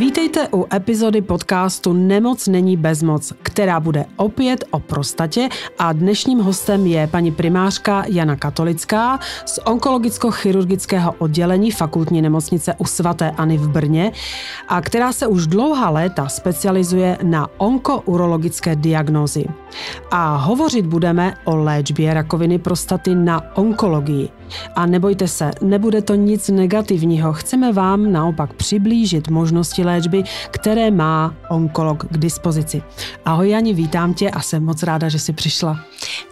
Vítejte u epizody podcastu Nemoc není bezmoc, která bude opět o prostatě a dnešním hostem je paní primářka Jana Katolická z onkologicko-chirurgického oddělení fakultní nemocnice u svaté Ani v Brně a která se už dlouhá léta specializuje na onkourologické diagnózy. A hovořit budeme o léčbě rakoviny prostaty na onkologii – a nebojte se, nebude to nic negativního. Chceme vám naopak přiblížit možnosti léčby, které má onkolog k dispozici. Ahoj Jani, vítám tě a jsem moc ráda, že jsi přišla.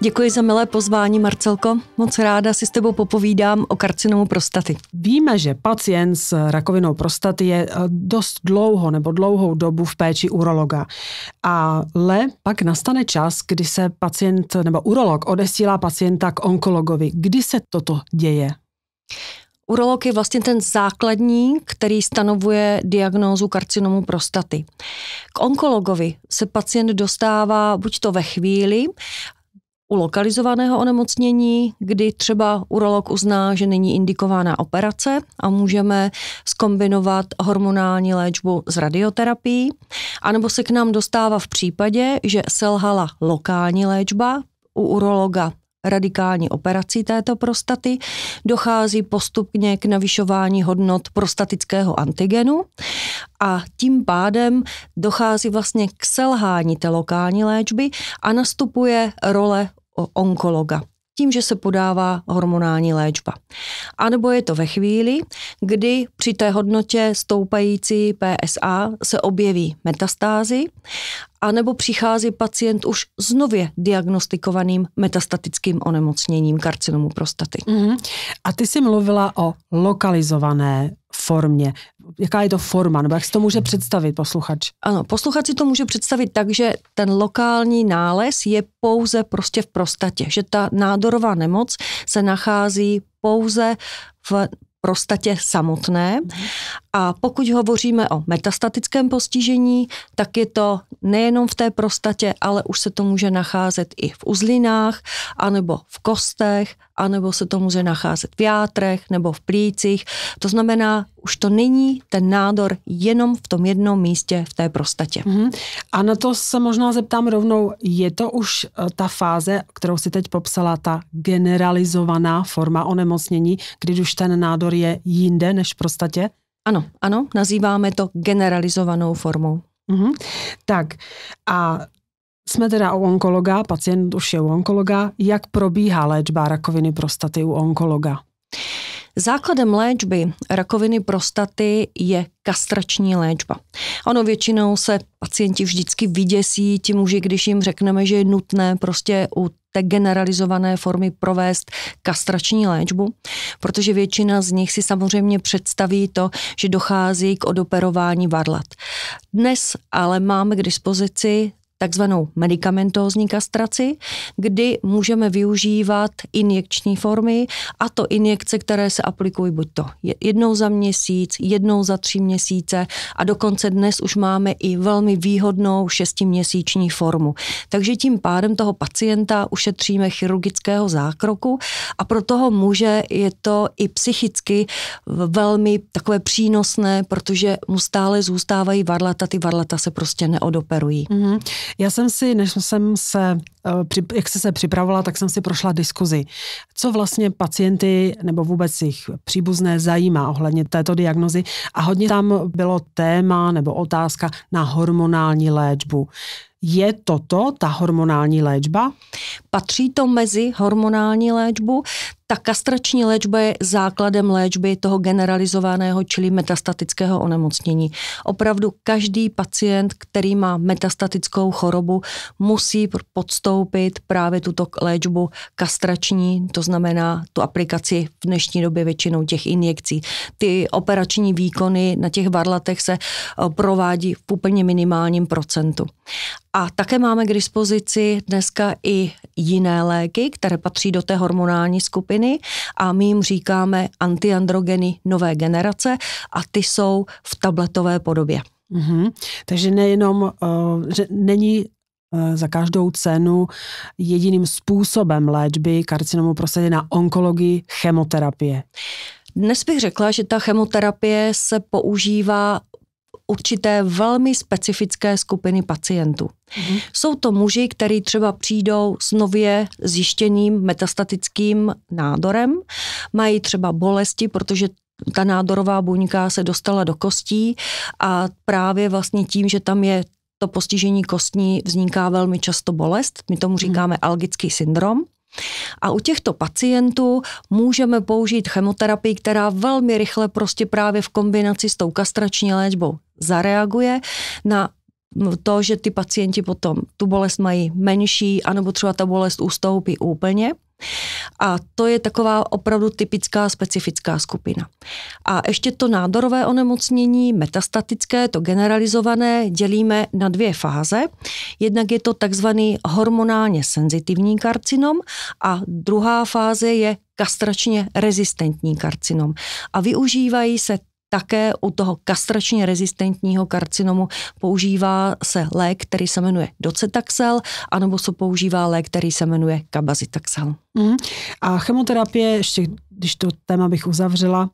Děkuji za milé pozvání, Marcelko. Moc ráda si s tebou popovídám o karcinomu prostaty. Víme, že pacient s rakovinou prostaty je eh, dost dlouho nebo dlouhou dobu v péči urologa. Ale pak nastane čas, kdy se pacient nebo urolog odesílá pacienta k onkologovi. Kdy se toto děje? Urolog je vlastně ten základní, který stanovuje diagnózu karcinomu prostaty. K onkologovi se pacient dostává buď to ve chvíli, u lokalizovaného onemocnění, kdy třeba urolog uzná, že není indikována operace a můžeme skombinovat hormonální léčbu s radioterapií, anebo se k nám dostává v případě, že selhala lokální léčba, u urologa radikální operací této prostaty, dochází postupně k navyšování hodnot prostatického antigenu a tím pádem dochází vlastně k selhání té lokální léčby a nastupuje role onkologa tím, že se podává hormonální léčba. A nebo je to ve chvíli, kdy při té hodnotě stoupající PSA se objeví metastázy, a nebo přichází pacient už s nově diagnostikovaným metastatickým onemocněním karcinomu prostaty. Mm-hmm. A ty jsi mluvila o lokalizované formě. Jaká je to forma, nebo jak si to může představit posluchač? Ano, posluchač si to může představit tak, že ten lokální nález je pouze prostě v prostatě, že ta nádorová nemoc se nachází pouze v prostatě samotné mhm. A pokud hovoříme o metastatickém postižení, tak je to nejenom v té prostatě, ale už se to může nacházet i v uzlinách, anebo v kostech, anebo se to může nacházet v játrech nebo v plících. To znamená, už to není ten nádor jenom v tom jednom místě v té prostatě. Mm-hmm. A na to se možná zeptám rovnou, je to už e, ta fáze, kterou si teď popsala, ta generalizovaná forma onemocnění, když už ten nádor je jinde než v prostatě? Ano, ano, nazýváme to generalizovanou formou. Mm-hmm. Tak a jsme teda u onkologa, pacient už je u onkologa. Jak probíhá léčba rakoviny prostaty u onkologa? Základem léčby rakoviny prostaty je kastrační léčba. Ono většinou se pacienti vždycky vyděsí, ti muži, když jim řekneme, že je nutné prostě u té generalizované formy provést kastrační léčbu, protože většina z nich si samozřejmě představí to, že dochází k odoperování varlat. Dnes ale máme k dispozici takzvanou medicamentózní kastraci, kdy můžeme využívat injekční formy a to injekce, které se aplikují buď to jednou za měsíc, jednou za tři měsíce a dokonce dnes už máme i velmi výhodnou šestiměsíční formu. Takže tím pádem toho pacienta ušetříme chirurgického zákroku a pro toho muže je to i psychicky velmi takové přínosné, protože mu stále zůstávají varlata, ty varlata se prostě neodoperují. Mm-hmm. Já jsem si, než jsem se, eh, jak se se připravovala, tak jsem si prošla diskuzi. Co vlastně pacienty nebo vůbec jich příbuzné zajímá ohledně této diagnozy a hodně tam bylo téma nebo otázka na hormonální léčbu. Je toto ta hormonální léčba? Patří to mezi hormonální léčbu. Ta kastrační léčba je základem léčby toho generalizovaného, čili metastatického onemocnění. Opravdu každý pacient, který má metastatickou chorobu, musí podstoupit právě tuto léčbu kastrační, to znamená tu aplikaci v dnešní době většinou těch injekcí. Ty operační výkony na těch varlatech se eh, provádí v úplně minimálním procentu. A také máme k dispozici dneska i jiné léky, které patří do té hormonální skupiny potraviny a my jim říkáme antiandrogeny nové generace a ty jsou v tabletové podobě. Mm-hmm. Takže nejenom, uh, že není eh, za každou cenu jediným způsobem léčby karcinomu prostě na onkologii chemoterapie. Dnes bych řekla, že ta chemoterapie se používá určité velmi specifické skupiny pacientů. Mm-hmm. Jsou to muži, kteří třeba přijdou s nově zjištěným metastatickým nádorem, mají třeba bolesti, protože ta nádorová buňka se dostala do kostí a právě vlastně tím, že tam je to postižení kostní vzniká velmi často bolest, my tomu mhm. říkáme hmm. algický syndrom. A u těchto pacientů můžeme použít chemoterapii, která velmi rychle prostě právě v kombinaci s tou kastrační léčbou zareaguje na to, že ty pacienti potom tu bolest mají menší, anebo třeba ta bolest ustoupí úplně. A to je taková opravdu typická specifická skupina. A ještě to nádorové onemocnění, metastatické, to generalizované, dělíme na dvě fáze. Jednak je to takzvaný hormonálně senzitivní karcinom a druhá fáze je kastračně rezistentní karcinom. A využívají se také u toho kastračně rezistentního karcinomu používá se lék, který se jmenuje docetaxel, anebo se používá lék, který se jmenuje kabazitaxel. Mm. A chemoterapie, ještě když to téma bych uzavřela,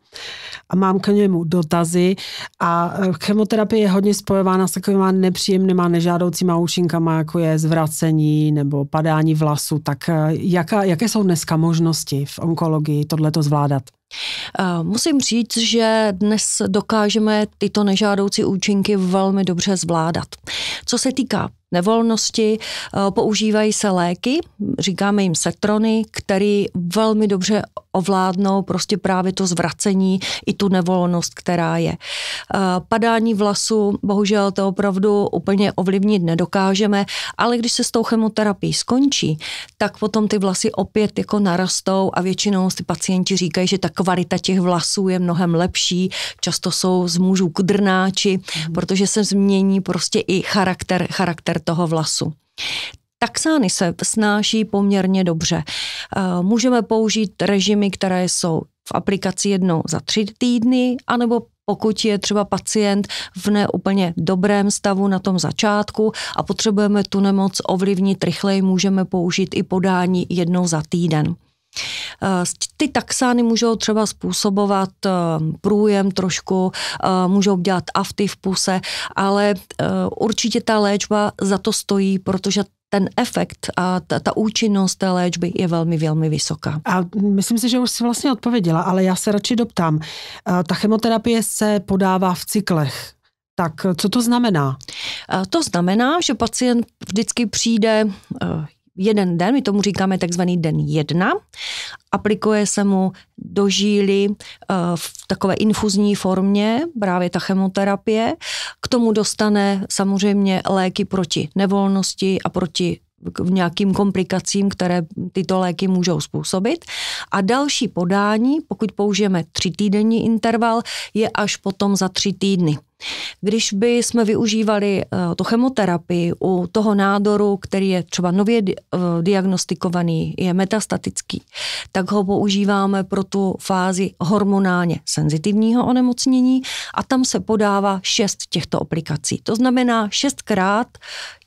a mám k němu dotazy. A eh, chemoterapie je hodně spojována s takovýma nepříjemnýma, nežádoucíma účinkama, jako je zvracení nebo padání vlasu. Tak eh, jaká, jaké jsou dneska možnosti v onkologii tohleto zvládat? Eh, musím říct, že dnes dokážeme tyto nežádoucí účinky velmi dobře zvládat. Co se týká nevolnosti, eh, používají se léky, říkáme jim setrony, které velmi dobře ovládnou prostě právě to zvracení i tu nevolnost, která je. Eh, padání vlasu, bohužel to opravdu úplně ovlivnit nedokážeme, ale když se s tou chemoterapií skončí, tak potom ty vlasy opět jako narastou a většinou ty pacienti říkají, že ta kvalita těch vlasů je mnohem lepší, často jsou z mužů kudrnáči, mhm. protože se změní prostě i charakter, charakter směr toho vlasu. Taxány se snáší poměrně dobře. Eh, můžeme použít režimy, které jsou v aplikaci jednou za tři týdny, anebo pokud je třeba pacient v neúplně dobrém stavu na tom začátku a potřebujeme tu nemoc ovlivnit rychleji, můžeme použít i podání jednou za týden. Eh, ty taxány můžou třeba způsobovat eh, průjem trošku, eh, můžou dělat afty v puse, ale určitě ta léčba za to stojí, protože ten efekt a ta, ta účinnost té léčby je velmi, velmi vysoká. A myslím si, že už si vlastně odpověděla, ale já se radši doptám. Ta chemoterapie se podává v cyklech. Tak co to znamená? To znamená, že pacient vždycky přijde jeden den, my tomu říkáme takzvaný den jedna, aplikuje se mu do žíly eh, v takové infuzní formě, právě ta chemoterapie, k tomu dostane samozřejmě léky proti nevolnosti a proti v nějakým komplikacím, které tyto léky můžou způsobit. A další podání, pokud použijeme tři týdenní interval, je až potom za tři týdny. Když by jsme využívali eh, to chemoterapii u toho nádoru, který je třeba nově eh, diagnostikovaný, je metastatický, tak ho používáme pro tu fázi hormonálně senzitivního onemocnění a tam se podává šest těchto aplikací. To znamená šestkrát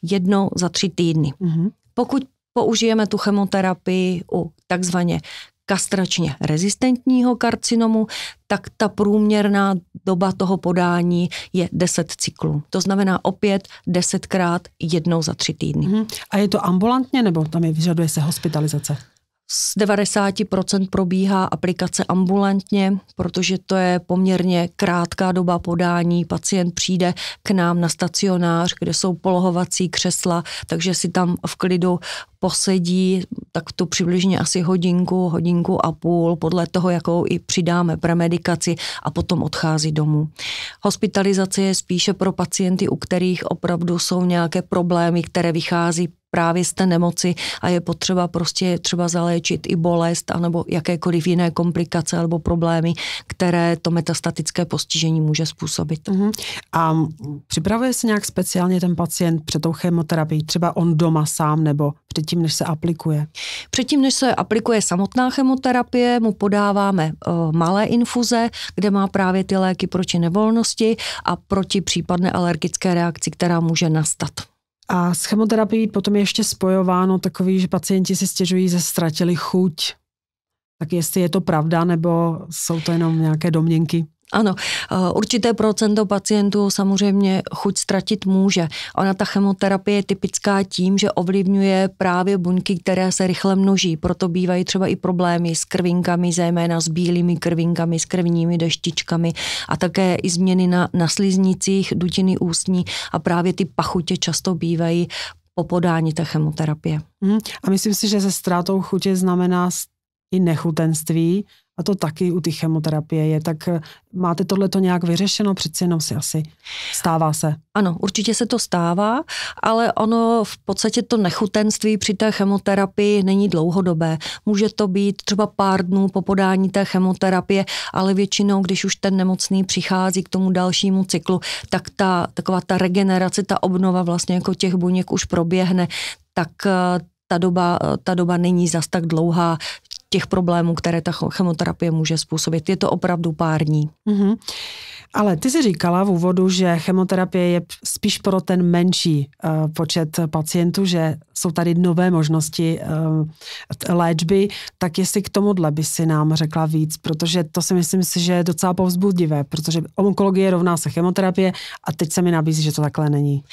jednou za tři týdny. Mm-hmm. Pokud použijeme tu chemoterapii u takzvaně kastračně rezistentního karcinomu, tak ta průměrná doba toho podání je 10 cyklů. To znamená opět 10krát jednou za tři týdny. Mhm. A je to ambulantně nebo tam je vyžaduje se hospitalizace? Z 90% probíhá aplikace ambulantně, protože to je poměrně krátká doba podání. Pacient přijde k nám na stacionář, kde jsou polohovací křesla, takže si tam v klidu posedí tak tu přibližně asi hodinku, hodinku a půl, podle toho, jakou i přidáme premedikaci a potom odchází domů. Hospitalizace je spíše pro pacienty, u kterých opravdu jsou nějaké problémy, které vychází právě z té nemoci a je potřeba prostě třeba zaléčit i bolest anebo jakékoliv jiné komplikace nebo problémy, které to metastatické postižení může způsobit. Uh-huh. A připravuje se nějak speciálně ten pacient před tou chemoterapií, třeba on doma sám nebo předtím, než se aplikuje? Předtím, než se aplikuje samotná chemoterapie, mu podáváme uh, malé infuze, kde má právě ty léky proti nevolnosti a proti případné alergické reakci, která může nastat. A s chemoterapií potom je ještě spojováno takový, že pacienti si stěžují, že ztratili chuť. Tak jestli je to pravda, nebo jsou to jenom nějaké domněnky? Ano, eh, určité procento pacientů samozřejmě chuť ztratit může. Ona ta chemoterapie je typická tím, že ovlivňuje právě buňky, které se rychle množí. Proto bývají třeba i problémy s krvinkami, zejména s bílými krvinkami, s krvními deštičkami a také i změny na, na sliznicích, dutiny ústní a právě ty pachutě často bývají po podání té chemoterapie. Hmm, a myslím si, že se ztrátou chutě znamená i nechutenství, a to taky u té chemoterapie je. Tak eh, máte tohle to nějak vyřešeno? Přeci jenom si asi stává se. Ano, určitě se to stává, ale ono v podstatě to nechutenství při té chemoterapii není dlouhodobé. Může to být třeba pár dnů po podání té chemoterapie, ale většinou, když už ten nemocný přichází k tomu dalšímu cyklu, tak ta taková ta regenerace, ta obnova vlastně jako těch buněk už proběhne, tak eh, ta doba, eh, ta doba není zas tak dlouhá, těch problémů, které ta chemoterapie může způsobit. Je to opravdu pár dní. Mm-hmm. Ale ty si říkala v úvodu, že chemoterapie je spíš pro ten menší uh, počet pacientů, že jsou tady nové možnosti uh, léčby, tak jestli k tomuhle by si nám řekla víc, protože to si myslím si, že je docela povzbudivé, protože onkologie rovná se chemoterapie a teď se mi nabízí, že to takhle není.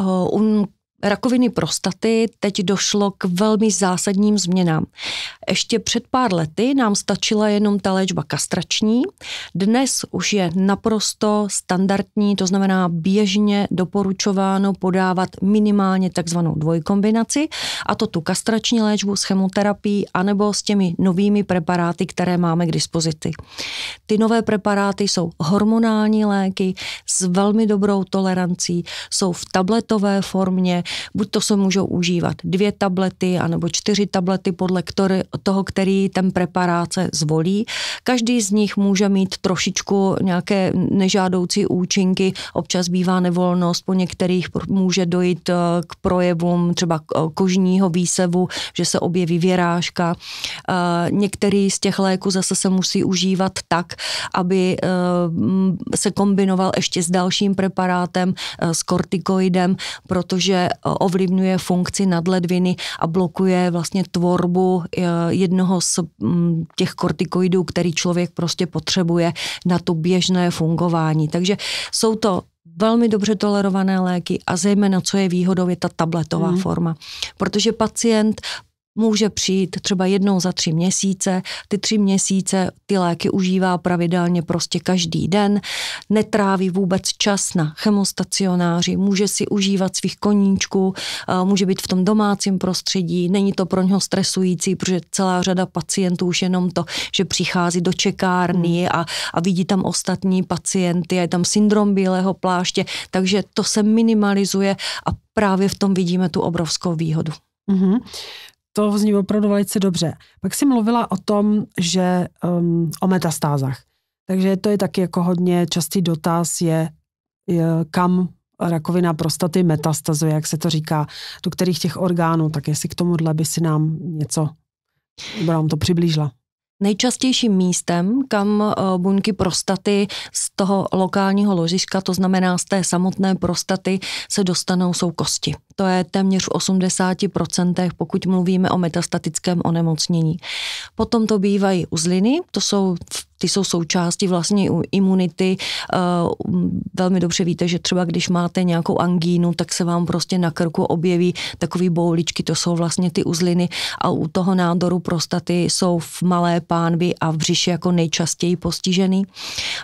Uh, um rakoviny prostaty teď došlo k velmi zásadním změnám. Ještě před pár lety nám stačila jenom ta léčba kastrační. Dnes už je naprosto standardní, to znamená běžně doporučováno podávat minimálně takzvanou dvojkombinaci, a to tu kastrační léčbu s chemoterapií anebo s těmi novými preparáty, které máme k dispozici. Ty nové preparáty jsou hormonální léky s velmi dobrou tolerancí, jsou v tabletové formě, buď to se můžou užívat dvě tablety anebo čtyři tablety podle který, toho, který ten preparát se zvolí. Každý z nich může mít trošičku nějaké nežádoucí účinky, občas bývá nevolnost, po některých může dojít eh, k projevům třeba eh, kožního výsevu, že se objeví věrážka. Eh, některý z těch léků zase se musí užívat tak, aby se kombinoval ještě s dalším preparátem, s kortikoidem, protože ovlivňuje funkci nadledviny a blokuje vlastně tvorbu eh, jednoho z mm, těch kortikoidů, který člověk prostě potřebuje na to běžné fungování. Takže jsou to velmi dobře tolerované léky a zejména, co je výhodou, je ta tabletová hmm. forma. Protože pacient může přijít třeba jednou za tři měsíce, ty tři měsíce ty léky užívá pravidelně prostě každý den, netráví vůbec čas na chemostacionáři, může si užívat svých koníčků, může být v tom domácím prostředí, není to pro něho stresující, protože celá řada pacientů už jenom to, že přichází do čekárny hmm. a, a vidí tam ostatní pacienty, je tam syndrom bílého pláště, takže to se minimalizuje a právě v tom vidíme tu obrovskou výhodu. Mm-hmm to zní opravdu velice dobře. Pak si mluvila o tom, že um, o metastázách. Takže to je taky jako hodně častý dotaz, je, je kam rakovina prostaty metastazuje, jak se to říká, do kterých těch orgánů, tak jestli k tomuhle by si nám něco, by nám to přiblížila. Nejčastějším místem, kam eh, buňky prostaty z toho lokálního ložiska, to znamená z té samotné prostaty, se dostanou jsou kosti. To je téměř v 80%, pokud mluvíme o metastatickém onemocnění. Potom to bývají uzliny, to jsou v ty jsou součástí vlastně imunity. Eh, um, velmi dobře víte, že třeba když máte nějakou angínu, tak se vám prostě na krku objeví takové bouličky, to jsou vlastně ty uzliny a u toho nádoru prostaty jsou v malé pánvi a v břiši jako nejčastěji postižený.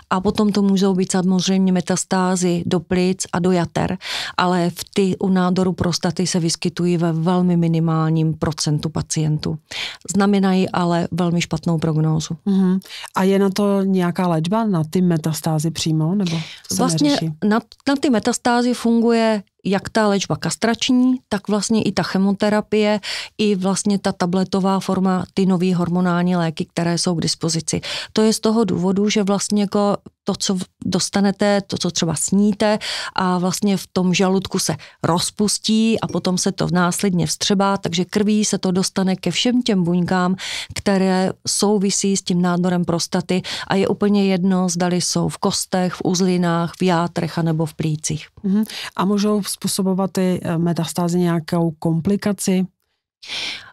A potom to můžou být samozřejmě metastázy do plic a do jater, ale v ty u nádoru prostaty se vyskytují ve velmi minimálním procentu pacientů. Znamenají ale velmi špatnou prognózu. Mm-hmm. A je na na to nějaká léčba, na ty metastázy přímo? Nebo vlastně na, na ty metastázy funguje jak ta léčba kastrační, tak vlastně i ta chemoterapie, i vlastně ta tabletová forma, ty nové hormonální léky, které jsou k dispozici. To je z toho důvodu, že vlastně jako to, co dostanete, to, co třeba sníte a vlastně v tom žaludku se rozpustí a potom se to následně vstřebá, takže krví se to dostane ke všem těm buňkám, které souvisí s tím nádorem prostaty a je úplně jedno, zdali jsou v kostech, v uzlinách, v játrech anebo v plících. Mhm. A můžou způsobovat ty eh, metastázy nějakou komplikaci?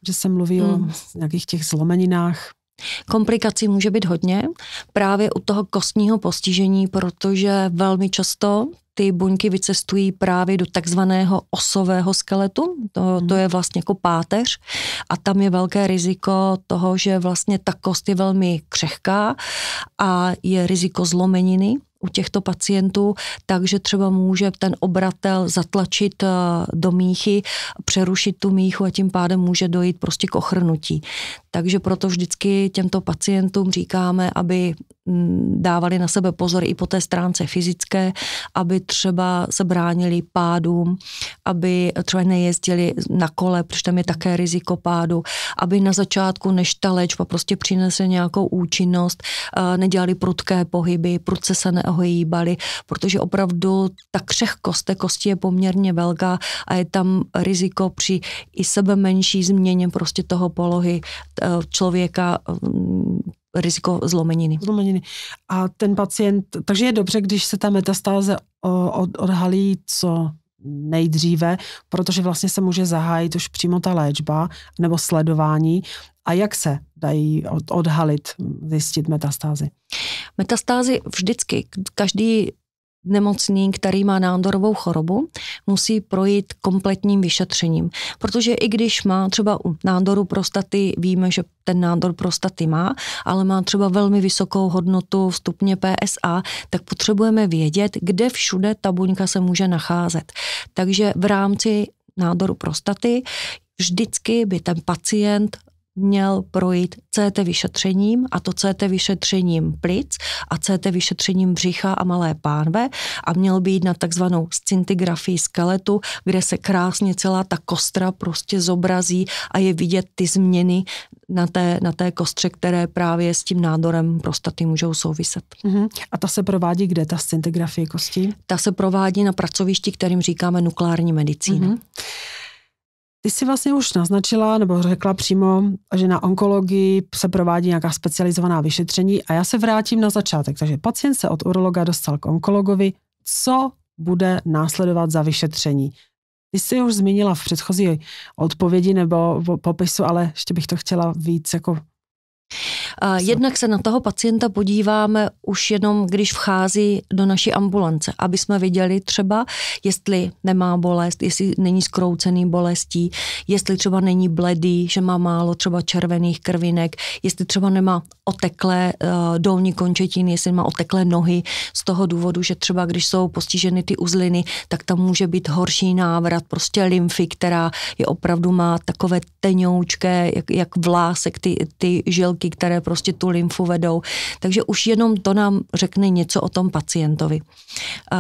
Že se mluví mm. o hmm. nějakých těch zlomeninách. Komplikací může být hodně právě u toho kostního postižení, protože velmi často ty buňky vycestují právě do takzvaného osového skeletu, to, to hmm. je vlastně jako páteř a tam je velké riziko toho, že vlastně ta kost je velmi křehká a je riziko zlomeniny u těchto pacientů, takže třeba může ten obratel zatlačit eh, do míchy, přerušit tu míchu a tím pádem může dojít prostě k ochrnutí. Takže proto vždycky těmto pacientům říkáme, aby Mm, dávali na sebe pozor i po té stránce fyzické, aby třeba se bránili pádům, aby třeba nejezdili na kole, protože tam je také riziko pádu, aby na začátku, než ta léčba prostě přinese nějakou účinnost, eh, nedělali prudké pohyby, prudce se neohýbali, protože opravdu ta křehkost té kosti je poměrně velká a je tam riziko při i sebe menší změně prostě toho polohy eh, člověka mm, riziko zlomeniny. Zlomeniny. A ten pacient, takže je dobře, když se ta metastáze odhalí co nejdříve, protože vlastně se může zahájit už přímo ta léčba nebo sledování. A jak se dají odhalit, zjistit metastázy? Metastázy vždycky, každý nemocný, který má nádorovou chorobu, musí projít kompletním vyšetřením. Protože i když má třeba u nádoru prostaty, víme, že ten nádor prostaty má, ale má třeba velmi vysokou hodnotu v stupně PSA, tak potřebujeme vědět, kde všude ta buňka se může nacházet. Takže v rámci nádoru prostaty vždycky by ten pacient měl projít CT vyšetřením a to CT vyšetřením plic a CT vyšetřením břicha a malé pánve a měl být na takzvanou scintigrafii skeletu, kde se krásně celá ta kostra prostě zobrazí a je vidět ty změny na té, na té kostře, které právě s tím nádorem prostaty můžou souviset. Uh-huh. A ta se provádí kde, ta scintigrafie kosti? Ta se provádí na pracovišti, kterým říkáme nukleární medicína. Uh-huh. Ty jsi vlastně už naznačila nebo řekla přímo, že na onkologii se provádí nějaká specializovaná vyšetření a já se vrátím na začátek. Takže pacient se od urologa dostal k onkologovi. Co bude následovat za vyšetření? Ty jsi už zmínila v předchozí odpovědi nebo popisu, ale ještě bych to chtěla víc jako Jednak se na toho pacienta podíváme už jenom, když vchází do naší ambulance, aby jsme viděli třeba, jestli nemá bolest, jestli není skroucený bolestí, jestli třeba není bledý, že má málo třeba červených krvinek, jestli třeba nemá oteklé uh, dolní končetiny, jestli má oteklé nohy z toho důvodu, že třeba když jsou postiženy ty uzliny, tak tam může být horší návrat prostě lymfy, která je opravdu má takové tenoučké, jak, jak vlásek, ty, ty žil kyselky, které prostě tu lymfu vedou. Takže už jenom to nám řekne něco o tom pacientovi.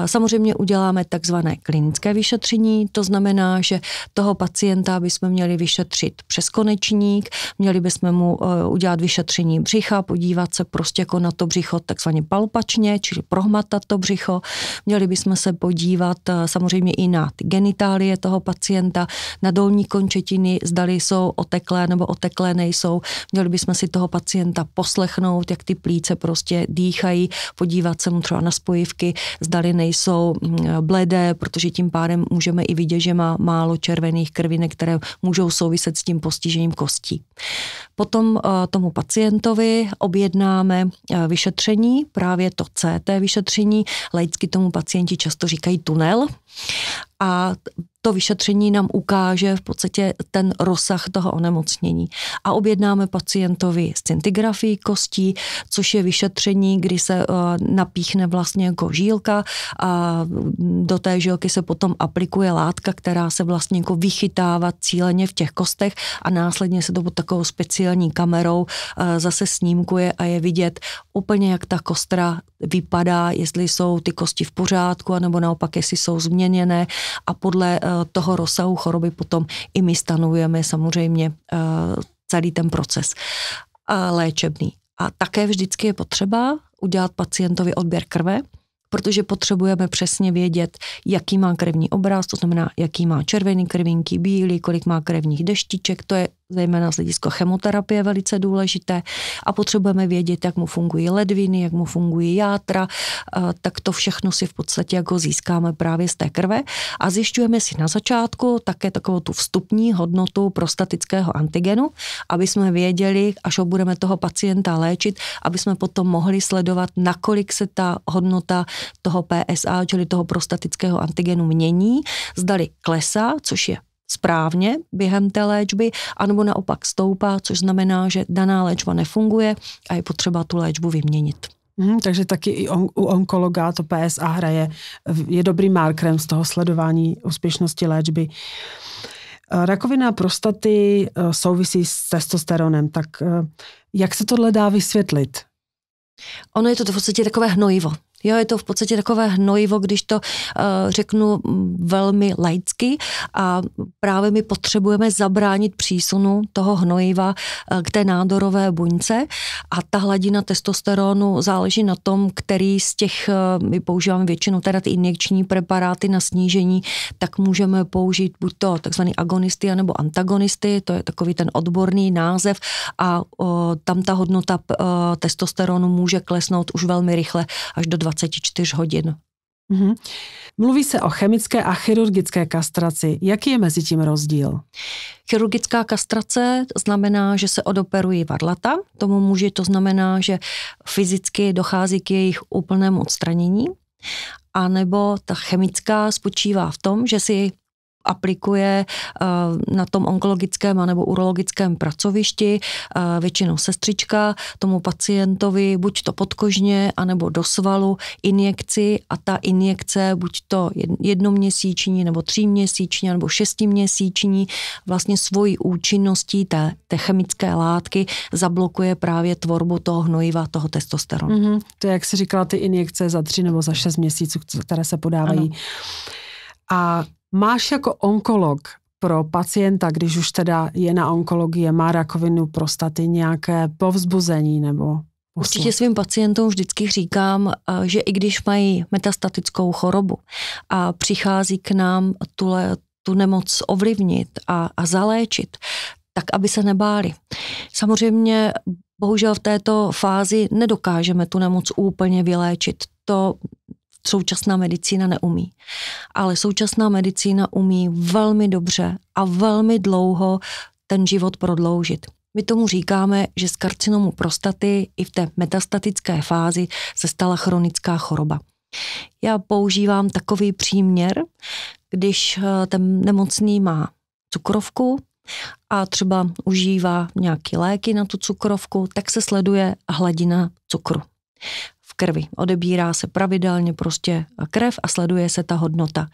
Samozřejmě uděláme takzvané klinické vyšetření, to znamená, že toho pacienta bychom měli vyšetřit přes konečník, měli bychom mu eh, udělat vyšetření břicha, podívat se prostě jako na to břicho takzvaně palpačně, čili prohmatat to břicho. Měli bychom se podívat eh, samozřejmě i na ty genitálie toho pacienta, na dolní končetiny, zdali jsou oteklé nebo oteklé nejsou. Měli bychom si toho toho pacienta poslechnout, jak ty plíce prostě dýchají, podívat se mu třeba na spojivky, zdali nejsou mm, bledé, protože tím pádem můžeme i vidět, že má málo červených krvinek, které můžou souviset s tím postižením kostí. Potom eh, tomu pacientovi objednáme eh, vyšetření, právě to CT vyšetření, laicky tomu pacienti často říkají tunel a to vyšetření nám ukáže v podstatě ten rozsah toho onemocnění. A objednáme pacientovi scintigrafii kostí, což je vyšetření, kdy se eh, napíchne vlastně jako žílka a mm, do té žilky se potom aplikuje látka, která se vlastně jako vychytává cíleně v těch kostech a následně se to pod takovou speciální kamerou eh, zase snímkuje a je vidět úplně, jak ta kostra vypadá, jestli jsou ty kosti v pořádku, anebo naopak, jestli jsou změněné a podle eh, toho rozsahu choroby potom i my stanovujeme samozřejmě eh, celý ten proces eh, léčebný. A také vždycky je potřeba udělat pacientovi odběr krve, protože potřebujeme přesně vědět, jaký má krevní obraz, to znamená, jaký má červený krvinky, bílý, kolik má krevních deštiček, to je zejména z hlediska chemoterapie velice důležité a potřebujeme vědět, jak mu fungují ledviny, jak mu fungují játra, tak to všechno si v podstatě jako získáme právě z té krve a zjišťujeme si na začátku také takovou tu vstupní hodnotu prostatického antigenu, aby jsme věděli, až ho budeme toho pacienta léčit, aby jsme potom mohli sledovat, nakolik se ta hodnota toho PSA, čili toho prostatického antigenu mění, zdali klesá, což je správně během té léčby, anebo naopak stoupá, což znamená, že daná léčba nefunguje a je potřeba tu léčbu vyměnit. Hmm, takže taky i on, u onkologa to PSA hraje, je dobrým markerem z toho sledování úspěšnosti léčby. E, rakovina prostaty e, souvisí s testosteronem, tak e, jak se tohle dá vysvětlit? Ono je to v podstatě takové hnojivo. Jo, je to v podstatě takové hnojivo, když to uh, řeknu velmi laicky a právě my potřebujeme zabránit přísunu toho hnojiva uh, k té nádorové buňce a ta hladina testosteronu záleží na tom, který z těch, uh, my používáme většinou teda ty injekční preparáty na snížení, tak můžeme použít buď to takzvaný agonisty anebo antagonisty, to je takový ten odborný název a uh, tam ta hodnota uh, testosteronu může klesnout už velmi rychle až do 20 24 hodin. Mm-hmm. Mluví se o chemické a chirurgické kastraci. Jaký je mezi tím rozdíl? Chirurgická kastrace znamená, že se odoperují varlata. Tomu muži to znamená, že fyzicky dochází k jejich úplnému odstranění. A nebo ta chemická spočívá v tom, že si aplikuje eh, na tom onkologickém anebo urologickém pracovišti, eh, většinou sestřička tomu pacientovi buď to podkožně, anebo do svalu injekci a ta injekce buď to jednoměsíční, nebo tříměsíční, nebo šestiměsíční, vlastně svojí účinností té, té chemické látky zablokuje právě tvorbu toho hnojiva, toho testosteronu. Mm-hmm. To je, jak jsi říkala, ty injekce za tři nebo za šest měsíců, které se podávají. Ano. A Máš jako onkolog pro pacienta, když už teda je na onkologie, má rakovinu prostaty, nějaké povzbuzení nebo Určitě svým pacientům vždycky říkám, eh, že i když mají metastatickou chorobu a přichází k nám tule, tu nemoc ovlivnit a, a zaléčit, tak aby se nebáli. Samozřejmě bohužel v této fázi nedokážeme tu nemoc úplně vyléčit. To současná medicína neumí. Ale současná medicína umí velmi dobře a velmi dlouho ten život prodloužit. My tomu říkáme, že z karcinomu prostaty i v té metastatické fázi se stala chronická choroba. Já používám takový příměr, když eh, ten nemocný má cukrovku a třeba užívá nějaké léky na tu cukrovku, tak se sleduje hladina cukru krvi. Odebírá se pravidelně prostě krev a sleduje se ta hodnota.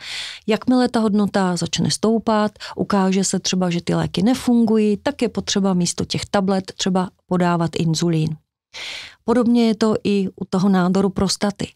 Jakmile ta hodnota začne stoupat, ukáže se třeba, že ty léky nefungují, tak je potřeba místo těch tablet třeba podávat inzulín. Podobně je to i u toho nádoru prostaty.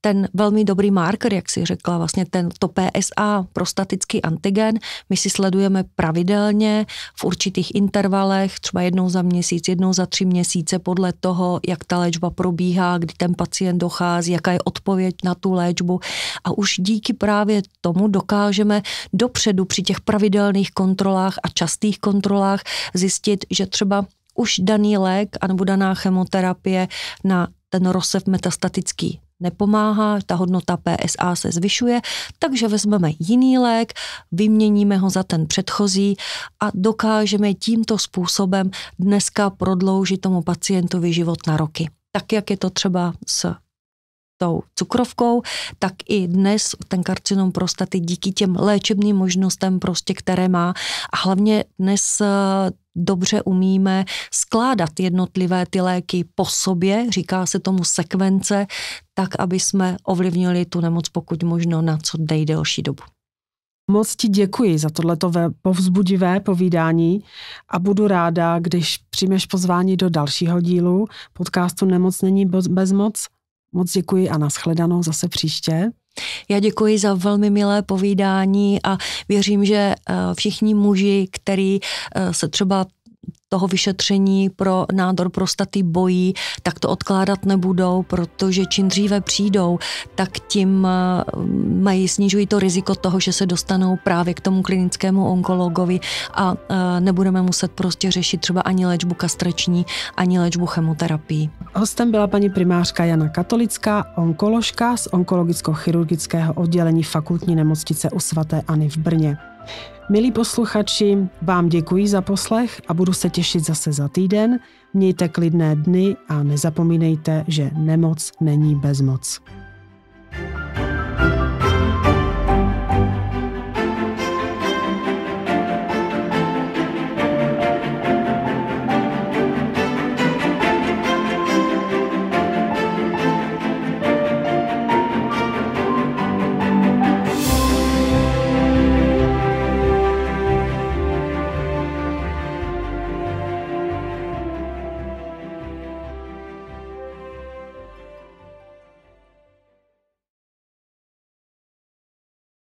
Ten velmi dobrý marker, jak si řekla, vlastně ten, to PSA, prostatický antigen, my si sledujeme pravidelně v určitých intervalech, třeba jednou za měsíc, jednou za tři měsíce, podle toho, jak ta léčba probíhá, kdy ten pacient dochází, jaká je odpověď na tu léčbu. A už díky právě tomu dokážeme dopředu při těch pravidelných kontrolách a častých kontrolách zjistit, že třeba už daný lék anebo daná chemoterapie na ten rozsev metastatický nepomáhá, ta hodnota PSA se zvyšuje, takže vezmeme jiný lék, vyměníme ho za ten předchozí a dokážeme tímto způsobem dneska prodloužit tomu pacientovi život na roky. Tak, jak je to třeba s tou cukrovkou, tak i dnes ten karcinom prostaty díky těm léčebným možnostem prostě, které má a hlavně dnes eh, dobře umíme skládat jednotlivé ty léky po sobě, říká se tomu sekvence, tak, aby jsme ovlivnili tu nemoc pokud možno na co nejdelší dobu. Moc ti děkuji za tohleto povzbudivé povídání a budu ráda, když přijmeš pozvání do dalšího dílu podcastu Nemoc není bezmoc. Moc děkuji a nashledanou zase příště. Já děkuji za velmi milé povídání a věřím, že eh, všichni muži, který eh, se třeba toho vyšetření pro nádor prostaty bojí, tak to odkládat nebudou, protože čím dříve přijdou, tak tím eh, mají, snižují to riziko toho, že se dostanou právě k tomu klinickému onkologovi a eh, nebudeme muset prostě řešit třeba ani léčbu kastrační, ani léčbu chemoterapii. Hostem byla paní primářka Jana Katolická, onkoložka z onkologicko-chirurgického oddělení fakultní nemocnice u svaté Ani v Brně. Milí posluchači, vám děkuji za poslech a budu se těšit zase za týden. Mějte klidné dny a nezapomínejte, že nemoc není bezmoc.